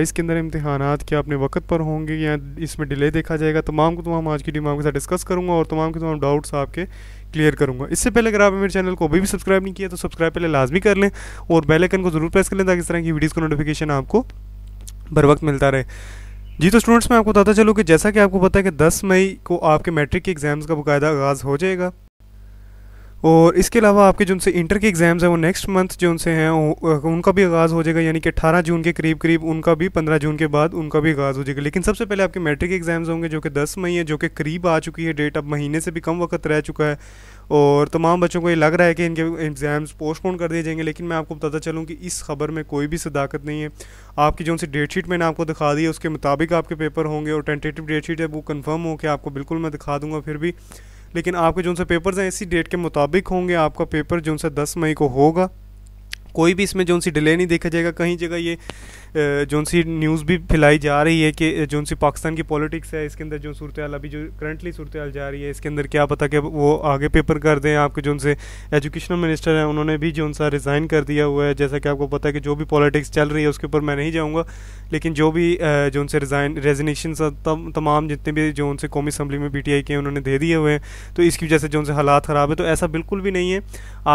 इसके अंदर इम्तहान क्या अपने वक्त पर होंगे या इसमें डिले देखा जाएगा तमाम को तमाम आज की टीम आपके साथ डिस्कस करूँगा और तमाम के तमाम डाउट्स आपके क्लियर करूँगा इससे पहले अगर आपने मेरे चैनल को अभी भी सब्सक्राइब नहीं किया तो सब्सक्राइब पहले लाजमी कर लें और बेलकन को ज़रूर प्रेस कर लें ताकि इस तरह की वीडियोज़ का नोटिफिकेशन आपको बर वक्त मिलता रहे जी तो स्टूडेंट्स मैं आपको बताता चलूँ कि जैसा कि आपको पता है कि दस मई को आपके मैट्रिक के एग्ज़ाम्स का बाकायदा आगाज़ हो जाएगा और इसके अलावा आपके जो उनसे इंटर के एग्ज़ाम्स हैं वो नेक्स्ट मंथ जो उनसे हैं उनका भी आगाज़ हो जाएगा यानी कि अठारह जून के करीब करीब उनका भी पंद्रह जून के बाद उनका भी आगाज़ हो जाएगा लेकिन सबसे पहले आपके मैट्रिक एग्ज़ाम्स होंगे जो कि दस मई है जो कि करीब आ चुकी है डेट अब महीने से भी कम वक्त रह चुका है और तमाम बच्चों को ये लग रहा है कि इनके एग्ज़ाम्स पोस्टपोन कर दिए जाएंगे लेकिन मैं आपको बताता चलूँ कि इस खबर में कोई भी सदाकत नहीं है आपकी जो उनसे डेट शीट मैंने आपको दिखा दी है उसके मुताबिक आपके पेपर होंगे और टेंटेटिव डेट शीट है वो कन्फर्म हो के आपको बिल्कुल मैं दिखा दूँगा फिर भी लेकिन आपके जो से पेपर्स हैं इसी डेट के मुताबिक होंगे आपका पेपर जो उनसे दस मई को होगा कोई भी इसमें जो सी डिले नहीं देखा जाएगा कहीं जगह ये जो सी न्यूज़ भी फैलाई जा रही है कि जो सी पाकिस्तान की पॉलिटिक्स है इसके अंदर जो सूरत अभी जो करंटली सूरत जा रही है इसके अंदर क्या पता कि वो आगे पेपर कर दें आपके जो उनसे एजुकेशनल मिनिस्टर हैं उन्होंने भी जो सा रिज़ाइन कर दिया हुआ है जैसा कि आपको पता है कि जो भी पॉलिटिक्स चल रही है उसके ऊपर मैं नहीं जाऊँगा लेकिन जो भी जो उनसे रिज़ाइन रेजिनेशन तमाम जितने भी जो उनसे कौमी असम्बली में पी टी आई के उन्होंने दे दिए हुए हैं तो इसकी वजह से जो उनसे हालात ख़राब है तो ऐसा बिल्कुल भी नहीं है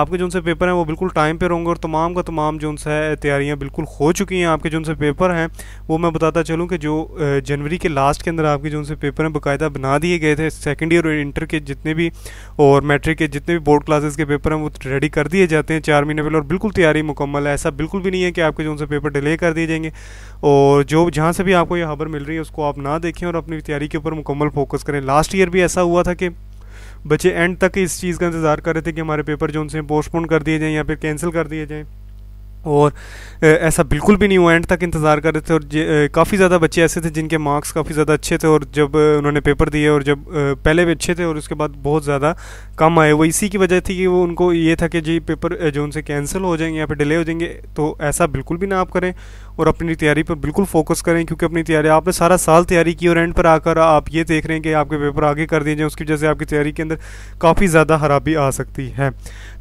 आपके जो उनसे पेपर हैं वो बिल्कुल टाइम पर होंगे और तमाम का तमाम जो उनसे तैयारियाँ बिल्कुल हो चुकी हैं आपके जो से पेपर हैं वो मैं बताता चलूँ कि जो जनवरी के लास्ट के अंदर आपके जो उनसे पेपर हैं बाकायदा बना दिए गए थे सेकेंड ईयर और इंटर के जितने भी और मैट्रिक के जितने भी बोर्ड क्लासेस के पेपर हैं वो रेडी कर दिए जाते हैं चार महीने पहले और बिल्कुल तैयारी मुकम्मल है ऐसा बिल्कुल भी नहीं है कि आपके जो उनसे पेपर डिले कर दिए जाएंगे और जो जहाँ से भी आपको ये खबर मिल रही है उसको आप ना देखें और अपनी तैयारी के ऊपर मुकम्मल फोकस करें लास्ट ईयर भी ऐसा हुआ था कि बच्चे एंड तक इस चीज़ का इंतज़ार कर रहे थे कि हमारे पेपर जो उनसे पोस्टपोन कर दिए जाएँ या फिर कैंसिल कर दिए जाएँ और ऐसा बिल्कुल भी नहीं हुआ एंड तक इंतज़ार कर रहे थे और काफ़ी ज़्यादा बच्चे ऐसे थे जिनके मार्क्स काफ़ी ज़्यादा अच्छे थे और जब उन्होंने पेपर दिए और जब पहले भी अच्छे थे और उसके बाद बहुत ज़्यादा कम आए वो इसी की वजह थी कि वो उनको ये था कि जी पेपर जो उनसे कैंसिल हो जाएंगे या फिर डिले हो जाएंगे तो ऐसा बिल्कुल भी ना आप करें और अपनी तैयारी पर बिल्कुल फोकस करें क्योंकि अपनी तैयारी आपने सारा साल तैयारी की और एंड पर आकर आप ये देख रहे हैं कि आपके पेपर आगे कर दिए जाएँ उसकी वजह से आपकी तैयारी के अंदर काफ़ी ज़्यादा खराबी आ सकती है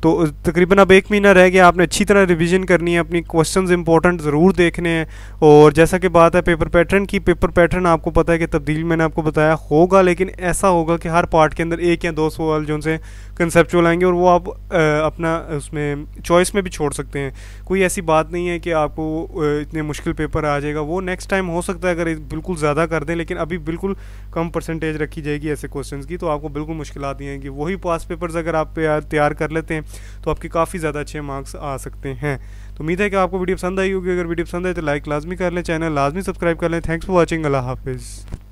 तो तकरीबन अब एक महीना रह गया आपने अच्छी तरह रिविज़न करनी है अपनी क्वेश्चन इंपॉर्टेंट ज़रूर देखने हैं और जैसा कि बात है पेपर पैटर्न की पेपर पैटर्न आपको पता है कि तब्दील मैंने आपको बताया होगा लेकिन ऐसा होगा कि हर पार्ट के अंदर एक या दो सवाल जो उनसे कंसेप्चुअल आएंगे और वो आप अपना उसमें चॉइस में भी छोड़ सकते हैं कोई ऐसी बात नहीं है कि आपको इतने मुश्किल पेपर आ जाएगा वो नेक्स्ट टाइम हो सकता है अगर बिल्कुल ज़्यादा कर दें लेकिन अभी बिल्कुल कम परसेंटेज रखी जाएगी ऐसे क्वेश्चन की तो आपको बिल्कुल मुश्किल आती हैं कि वही पास पेपर्स अगर आप तैयार कर लेते हैं तो आपके काफ़ी ज़्यादा अच्छे मार्क्स आ सकते हैं तो उम्मीद है कि आपको वीडियो पसंद आई होगी अगर वीडियो पसंद आए तो लाइक लाजमी कर लें चैनल लाजमी सब्सक्राइब कर लें थैंक्स फॉर वॉचिंग अल्लाह हाफिज़